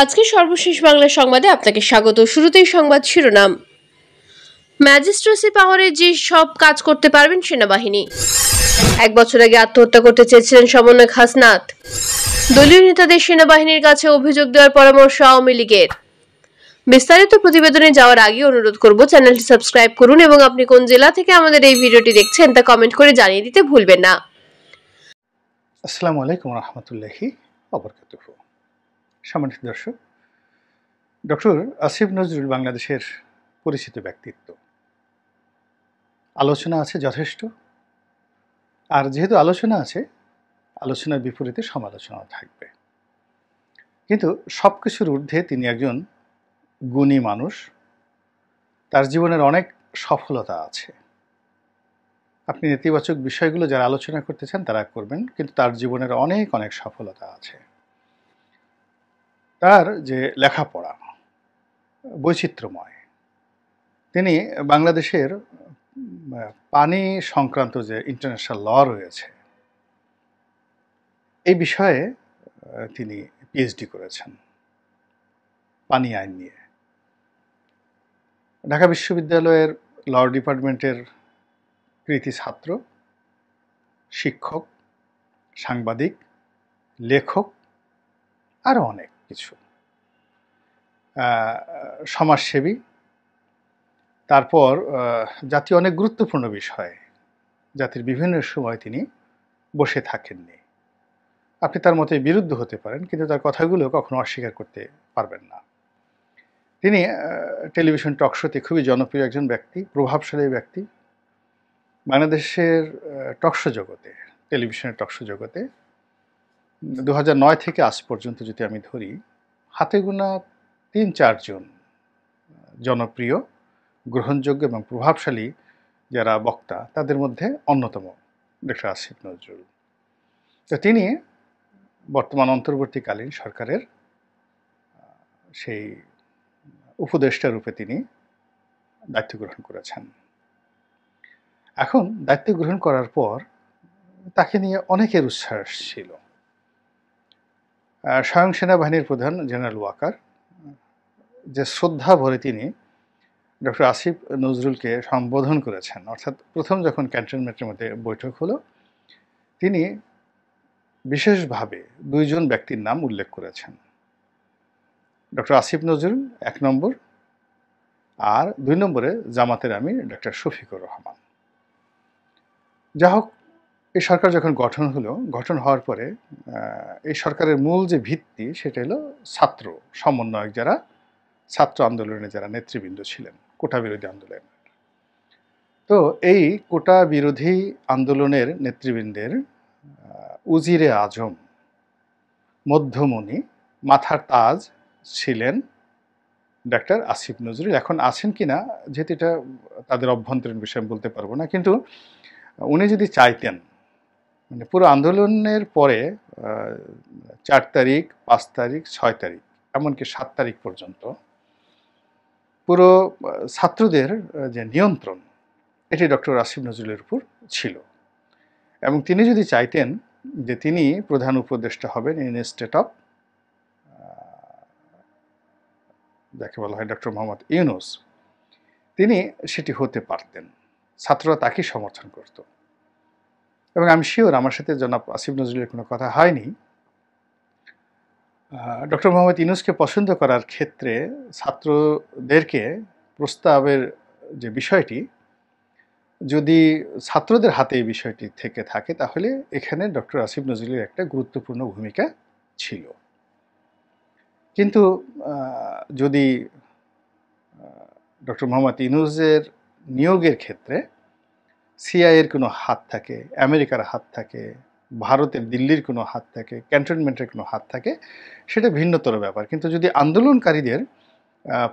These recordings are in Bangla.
আজকে সর্বশেষ বাংলা সংবাদে আপনাকে স্বাগত শুরুতেই সংবাদ শিরোনাম ম্যাজিস্ট্রেসি পাওয়ারে যে সব কাজ করতে পারবেন সেনাবাহিনী এক বছর আগে আত্মহত্যা করতে চেয়েছিলেন সমন্বয় খাসনাথ দলীয় নেতাদের সেনাবাহিনীর কাছে অভিযোগ দেওয়ার পরামর্শ আওয়ামী লীগের বিস্তারিত প্রতিবেদনে যাওয়ার আগে অনুরোধ করব চ্যানেলটি সাবস্ক্রাইব করুন এবং আপনি কোন জেলা থেকে আমাদের এই ভিডিওটি দেখছেন তা কমেন্ট করে জানিয়ে দিতে ভুলবেন না আসসালামু আলাইকুম রহমতুল্লাহি অবরকাতুহ সামান্য দর্শক ডক্টর আসিফ নজরুল বাংলাদেশের পরিচিত ব্যক্তিত্ব আলোচনা আছে যথেষ্ট আর যেহেতু আলোচনা আছে আলোচনার বিপরীতে সমালোচনাও থাকবে কিন্তু সব কিছুর ঊর্ধ্বে তিনি একজন গুণী মানুষ তার জীবনের অনেক সফলতা আছে আপনি নেতিবাচক বিষয়গুলো যারা আলোচনা করতে চান তারা করবেন কিন্তু তার জীবনের অনেক অনেক সফলতা আছে তার যে লেখাপড়া বৈচিত্র্যময় তিনি বাংলাদেশের পানি সংক্রান্ত যে ইন্টারন্যাশনাল ল রয়েছে এই বিষয়ে তিনি পিএইচডি করেছেন পানি আইন নিয়ে ঢাকা বিশ্ববিদ্যালয়ের ল ডিপার্টমেন্টের কৃতি ছাত্র শিক্ষক সাংবাদিক লেখক আরও অনেক কিছু সমাজসেবী তারপর জাতি অনেক গুরুত্বপূর্ণ বিষয় জাতির বিভিন্ন সময় তিনি বসে থাকেননি আপনি তার মতে বিরুদ্ধ হতে পারেন কিন্তু তার কথাগুলো কখনো অস্বীকার করতে পারবেন না তিনি টেলিভিশন টকশোতে খুবই জনপ্রিয় একজন ব্যক্তি প্রভাবশালী ব্যক্তি বাংলাদেশের শো জগতে টেলিভিশনের শো জগতে দু থেকে আজ পর্যন্ত যদি আমি ধরি হাতে গোনা তিন চারজন জনপ্রিয় গ্রহণযোগ্য এবং প্রভাবশালী যারা বক্তা তাদের মধ্যে অন্যতম ডক্টর আসিফ নজরুল তো তিনি বর্তমান অন্তর্বর্তীকালীন সরকারের সেই উপদেষ্টা রূপে তিনি দায়িত্ব গ্রহণ করেছেন এখন দায়িত্ব গ্রহণ করার পর তাকে নিয়ে অনেকের উচ্ছ্বাস ছিল স্বয়ং সেনাবাহিনীর প্রধান জেনারেল ওয়াকার যে শ্রদ্ধা ভরে তিনি ডক্টর আসিফ নজরুলকে সম্বোধন করেছেন অর্থাৎ প্রথম যখন ক্যান্টনমেন্টের মধ্যে বৈঠক হলো তিনি বিশেষভাবে দুইজন ব্যক্তির নাম উল্লেখ করেছেন ডক্টর আসিফ নজরুল এক নম্বর আর দুই নম্বরে জামাতের আমির ডক্টর শফিকুর রহমান যা হোক এই সরকার যখন গঠন হলো গঠন হওয়ার পরে এই সরকারের মূল যে ভিত্তি সেটা হলো ছাত্র সমন্বয়ক যারা ছাত্র আন্দোলনে যারা নেতৃবৃন্দ ছিলেন কোটা বিরোধী আন্দোলন তো এই কোটা বিরোধী আন্দোলনের নেতৃবৃন্দের উজিরে আজম মধ্যমণি মাথার তাজ ছিলেন ডাক্তার আসিফ নজরুল এখন আছেন কি না যেহেতু এটা তাদের অভ্যন্তরীণ বিষয়ে বলতে পারবো না কিন্তু উনি যদি চাইতেন মানে পুরো আন্দোলনের পরে চার তারিখ পাঁচ তারিখ ছয় তারিখ এমনকি সাত তারিখ পর্যন্ত পুরো ছাত্রদের যে নিয়ন্ত্রণ এটি ডক্টর আসিফ নজরুলের উপর ছিল এবং তিনি যদি চাইতেন যে তিনি প্রধান উপদেষ্টা হবেন ইন স্টেট অফ যাকে বলা হয় ডক্টর মোহাম্মদ ইউনুস তিনি সেটি হতে পারতেন ছাত্ররা তাকেই সমর্থন করতো এবং আমি শিওর আমার সাথে জনাব আসিফ নজরুলের কোনো কথা হয়নি ডক্টর মোহাম্মদ ইনুসকে পছন্দ করার ক্ষেত্রে ছাত্রদেরকে প্রস্তাবের যে বিষয়টি যদি ছাত্রদের হাতে এই বিষয়টি থেকে থাকে তাহলে এখানে ডক্টর আসিফ নজরুলের একটা গুরুত্বপূর্ণ ভূমিকা ছিল কিন্তু যদি ডক্টর মোহাম্মদ ইনুসের নিয়োগের ক্ষেত্রে সিআইয়ের কোনো হাত থাকে আমেরিকার হাত থাকে ভারতের দিল্লির কোনো হাত থাকে ক্যান্টনমেন্টের কোনো হাত থাকে সেটা ভিন্নতর ব্যাপার কিন্তু যদি আন্দোলনকারীদের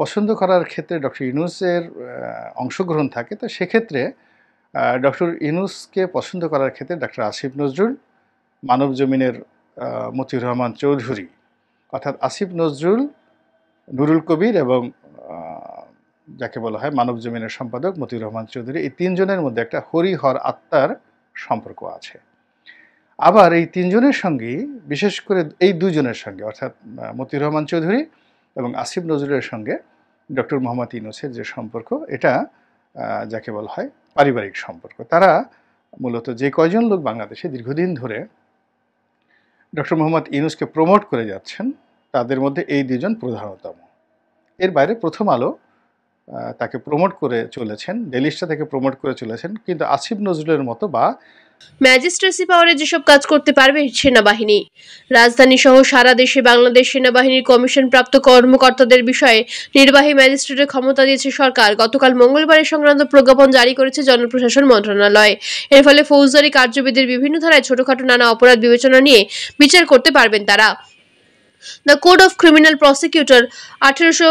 পছন্দ করার ক্ষেত্রে ডক্টর ইউনুসের অংশগ্রহণ থাকে তো সেক্ষেত্রে ডক্টর ইউনুসকে পছন্দ করার ক্ষেত্রে ডক্টর আসিফ নজরুল মানব জমিনের মতিউর রহমান চৌধুরী অর্থাৎ আসিফ নজরুল নুরুল কবির এবং যাকে বলা হয় মানব জমিনের সম্পাদক মতিউর রহমান চৌধুরী এই তিনজনের মধ্যে একটা হরিহর আত্মার সম্পর্ক আছে আবার এই তিনজনের সঙ্গে বিশেষ করে এই দুজনের সঙ্গে অর্থাৎ মতিউর রহমান চৌধুরী এবং আসিফ নজরুলের সঙ্গে ডক্টর মোহাম্মদ ইনুসের যে সম্পর্ক এটা যাকে বলা হয় পারিবারিক সম্পর্ক তারা মূলত যে কয়জন লোক বাংলাদেশে দীর্ঘদিন ধরে ডক্টর মোহাম্মদ ইনুসকে প্রমোট করে যাচ্ছেন তাদের মধ্যে এই দুজন প্রধানতম এর বাইরে প্রথম আলো তাকে প্রমোট করে চলেছেন ডেলিস্টা থেকে প্রমোট করে চলেছেন কিন্তু আসিফ নজরুলের মতো বা ম্যাজিস্ট্রেসি পাওয়ারে যেসব কাজ করতে পারবে সেনাবাহিনী রাজধানী সহ সারা দেশে বাংলাদেশ সেনাবাহিনীর কমিশন প্রাপ্ত কর্মকর্তাদের বিষয়ে নির্বাহী ম্যাজিস্ট্রেটের ক্ষমতা দিয়েছে সরকার গতকাল মঙ্গলবারের সংক্রান্ত প্রজ্ঞাপন জারি করেছে জনপ্রশাসন মন্ত্রণালয় এর ফলে ফৌজদারি কার্যবিধির বিভিন্ন ধারায় ছোটখাটো নানা অপরাধ বিবেচনা নিয়ে বিচার করতে পারবেন তারা the code of criminal prosecutor আঠেরোশো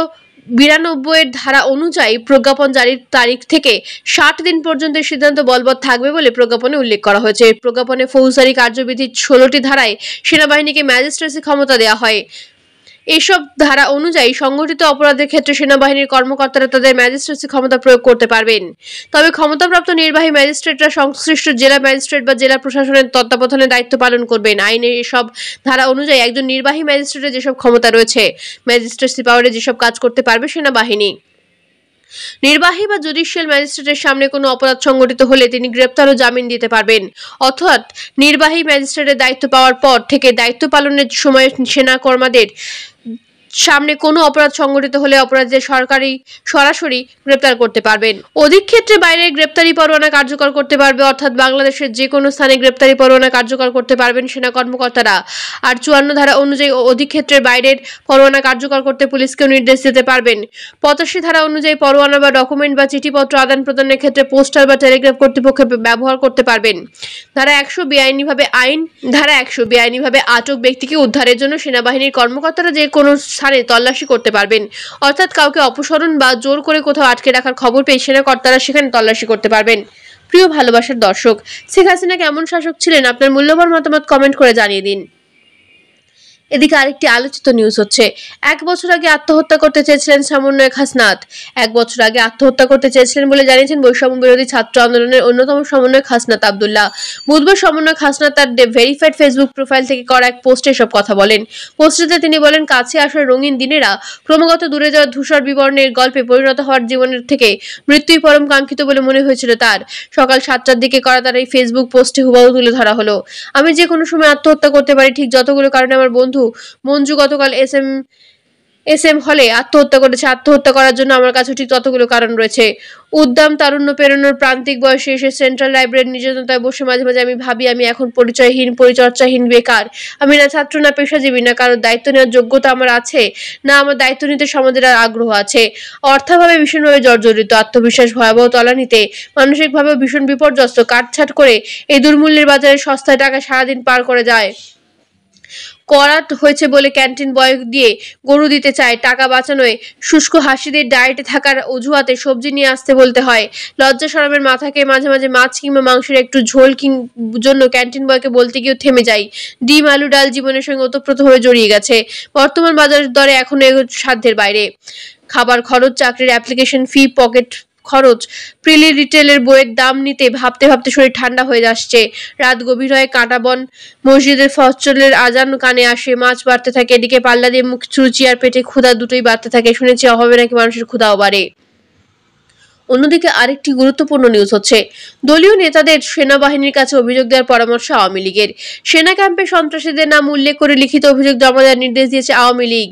বিরানব্বইয়ের ধারা অনুযায়ী প্রজ্ঞাপন জারির তারিখ থেকে ষাট দিন পর্যন্ত সিদ্ধান্ত বলবৎ থাকবে বলে প্রজ্ঞাপনে উল্লেখ করা হয়েছে প্রজ্ঞাপনে ফৌজদারি কার্যবিধির ষোলোটি ধারায় সেনাবাহিনীকে ম্যাজিস্ট্রেসি ক্ষমতা দেওয়া হয় এইসব ধারা অনুযায়ী সংগঠিত অপরাধের ক্ষেত্রে সেনাবাহিনীর কর্মকর্তারা তাদের ম্যাজিস্ট্রেসি ক্ষমতা প্রয়োগ করতে পারবেন তবে ক্ষমতাপ্রাপ্ত নির্বাহী ম্যাজিস্ট্রেটরা সংশ্লিষ্ট জেলা ম্যাজিস্ট্রেট বা জেলা প্রশাসনের তত্ত্বাবধানে দায়িত্ব পালন করবেন আইনের এসব ধারা অনুযায়ী একজন নির্বাহী ম্যাজিস্ট্রেটের যেসব ক্ষমতা রয়েছে ম্যাজিস্ট্রেসি পাওয়ারে যেসব কাজ করতে পারবে সেনাবাহিনী নির্বাহী বা জুডিশিয়াল ম্যাজিস্ট্রেটের সামনে কোনো অপরাধ সংগঠিত হলে তিনি গ্রেপ্তার ও জামিন দিতে পারবেন অর্থাৎ নির্বাহী ম্যাজিস্ট্রেটের দায়িত্ব পাওয়ার পর থেকে দায়িত্ব পালনের সময় সেনা কর্মাদের সামনে কোনো অপরাধ সংগঠিত হলে অপরাধীদের সরকারি সরাসরি গ্রেপ্তার করতে পারবেন অধিক ক্ষেত্রে বাইরে গ্রেপ্তারি পরোয়ানা কার্যকর করতে পারবে অর্থাৎ বাংলাদেশের যে কোনো স্থানে গ্রেপ্তারি পরোয়ানা কার্যকর করতে পারবেন সেনা কর্মকর্তারা আর চুয়ান্ন ধারা অনুযায়ী অধিক ক্ষেত্রের বাইরের পরোয়ানা কার্যকর করতে পুলিশকেও নির্দেশ দিতে পারবেন পঁচাশি ধারা অনুযায়ী পরোয়ানা বা ডকুমেন্ট বা চিঠিপত্র আদান প্রদানের ক্ষেত্রে পোস্টার বা টেলিগ্রাফ কর্তৃপক্ষের ব্যবহার করতে পারবেন ধারা একশো বেআইনিভাবে আইন ধারা একশো বেআইনিভাবে আটক ব্যক্তিকে উদ্ধারের জন্য সেনাবাহিনীর কর্মকর্তারা যে কোনো ছাড়ে তল্লাশি করতে পারবেন অর্থাৎ কাউকে অপসরণ বা জোর করে কোথাও আটকে রাখার খবর পেয়ে সেনাকর্তারা সেখানে তল্লাশি করতে পারবেন প্রিয় ভালোবাসার দর্শক শেখ হাসিনা কেমন শাসক ছিলেন আপনার মূল্যবান মতামত কমেন্ট করে জানিয়ে দিন এদিকে আরেকটি আলোচিত নিউজ হচ্ছে এক বছর আগে আত্মহত্যা করতে চেয়েছিলেন সমন্বয়ক হাসনাত এক বছর আগে আত্মহত্যা করতে চেয়েছিলেন বলে জানিয়েছেন বৈষম্য বিরোধী ছাত্র আন্দোলনের অন্যতম সমন্বয়ক হাসনাত আবদুল্লাহ বুধবার সমন্বয়ক হাসনাত তার ভেরিফাইড ফেসবুক প্রোফাইল থেকে করা এক পোস্টে এসব কথা বলেন পোস্টটিতে তিনি বলেন কাছে আসার রঙিন দিনেরা ক্রমাগত দূরে যাওয়া ধূসর বিবরণের গল্পে পরিণত হওয়ার জীবনের থেকে মৃত্যুই পরম কাঙ্ক্ষিত বলে মনে হয়েছিল তার সকাল সাতটার দিকে করা তার এই ফেসবুক পোস্টে হুবাহু তুলে ধরা হলো আমি যে কোনো সময় আত্মহত্যা করতে পারি ঠিক যতগুলো কারণে আমার বন্ধু মঞ্জু গতকাল এস এম এস এম হলে আত্মহত্যা করেছে আত্মহত্যা করার জন্য আমার কাছে ঠিক ততগুলো কারণ রয়েছে উদ্দাম তারুণ্য পেরোনোর প্রান্তিক বয়সে এসে সেন্ট্রাল লাইব্রেরির নির্যাতনতায় বসে মাঝে মাঝে আমি ভাবি আমি এখন পরিচয়হীন পরিচর্চাহীন বেকার আমি না ছাত্র না পেশাজীবী না কারোর দায়িত্ব নেওয়ার যোগ্যতা আমার আছে না আমার দায়িত্ব নিতে সমাজের আর আগ্রহ আছে অর্থাভাবে ভীষণভাবে জর্জরিত আত্মবিশ্বাস ভয়াবহ তলানিতে মানসিকভাবেও ভীষণ বিপর্যস্ত কাটছাট করে এই দুর্মূল্যের বাজারে সস্তায় টাকা সারাদিন পার করে যায় করা হয়েছে বলে ক্যান্টিন বয় দিয়ে গরু দিতে চায় টাকা বাঁচানোয় শুষ্ক হাসিদের ডায়েটে থাকার অজুহাতে সবজি নিয়ে আসতে বলতে হয় লজ্জা সরমের মাথাকে মাঝে মাঝে মাছ কিংবা মাংসের একটু ঝোল জন্য ক্যান্টিন বয়কে বলতে গিয়েও থেমে যায় ডিম আলু ডাল জীবনের সঙ্গে হয়ে জড়িয়ে গেছে বর্তমান বাজারের দরে এখনো সাধ্যের বাইরে খাবার খরচ চাকরির অ্যাপ্লিকেশন ফি পকেট খরচ প্রিলি রিটেলের বইয়ের দাম নিতে ভাবতে ভাবতে শরীর ঠান্ডা হয়ে আসছে রাত গভীর হয়ে কাঁটাবন মসজিদের ফসলের আজান কানে আসে মাছ বাড়তে থাকে এদিকে পাল্লা দিয়ে মুখ চুচি আর পেটে ক্ষুধা দুটোই বাড়তে থাকে শুনেছি অভাবে নাকি মানুষের ক্ষুধাও বাড়ে অন্যদিকে আরেকটি গুরুত্বপূর্ণ নিউজ হচ্ছে দলীয় নেতাদের সেনাবাহিনীর কাছে অভিযোগ দেওয়ার পরামর্শ আওয়ামী লীগের সেনা ক্যাম্পে সন্ত্রাসীদের নাম উল্লেখ করে লিখিত অভিযোগ জমা দেওয়ার নির্দেশ দিয়েছে আওয়ামী লীগ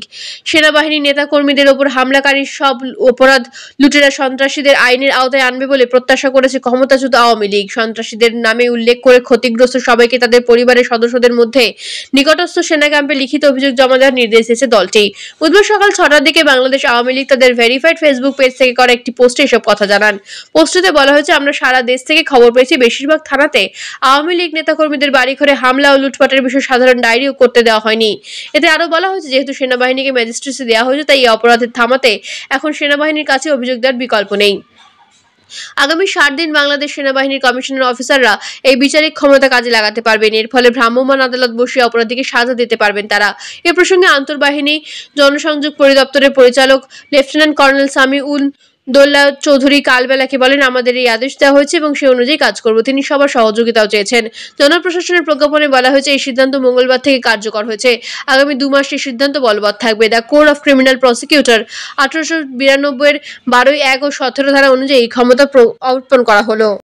সেনাবাহিনীর নেতাকর্মীদের ওপর হামলাকারী সব অপরাধ লুটেরা সন্ত্রাসীদের আইনের আওতায় আনবে বলে প্রত্যাশা করেছে ক্ষমতাচ্যুত আওয়ামী লীগ সন্ত্রাসীদের নামে উল্লেখ করে ক্ষতিগ্রস্ত সবাইকে তাদের পরিবারের সদস্যদের মধ্যে নিকটস্থ সেনা ক্যাম্পে লিখিত অভিযোগ জমা দেওয়ার নির্দেশ দিয়েছে দলটি বুধবার সকাল ছটার দিকে বাংলাদেশ আওয়ামী লীগ তাদের ভেরিফাইড ফেসবুক পেজ থেকে করা একটি পোস্টে এসব কথা জানান পোস্টটিতে বলা হয়েছে আমরা সারা দেশ থেকে খবর পেয়েছি বেশিরভাগ থানাতে আওয়ামী লীগ নেতাকর্মীদের ঘরে হামলা ও লুটপাটের বিষয়ে সাধারণ ডায়েরিও করতে দেওয়া হয়নি এতে আরও বলা হয়েছে যেহেতু সেনাবাহিনীকে ম্যাজিস্ট্রেসি দেওয়া হয়েছে তাই এই অপরাধের থামাতে এখন সেনাবাহিনীর কাছে অভিযোগ দেওয়ার বিকল্প নেই আগামী সাত দিন বাংলাদেশ সেনাবাহিনীর কমিশনের অফিসাররা এই বিচারিক ক্ষমতা কাজে লাগাতে পারবেন এর ফলে ভ্রাম্যমাণ আদালত বসিয়ে অপরাধীকে সাজা দিতে পারবেন তারা এ প্রসঙ্গে আন্তর্বাহিনী জনসংযোগ পরিদপ্তরের পরিচালক লেফটেন্যান্ট কর্নেল সামি উল দোল্লা চৌধুরী কালবেলাকে বলেন আমাদের এই আদেশ দেওয়া হয়েছে এবং সেই অনুযায়ী কাজ করব তিনি সবার সহযোগিতাও চেয়েছেন জনপ্রশাসনের প্রজ্ঞাপনে বলা হয়েছে এই সিদ্ধান্ত মঙ্গলবার থেকে কার্যকর হয়েছে আগামী দু মাস এই সিদ্ধান্ত বলবৎ থাকবে the court of criminal prosecutor আঠারোশো বিরানব্বইয়ের বারোই এক ও সতেরো ধারা অনুযায়ী ক্ষমতা অর্পণ করা হলো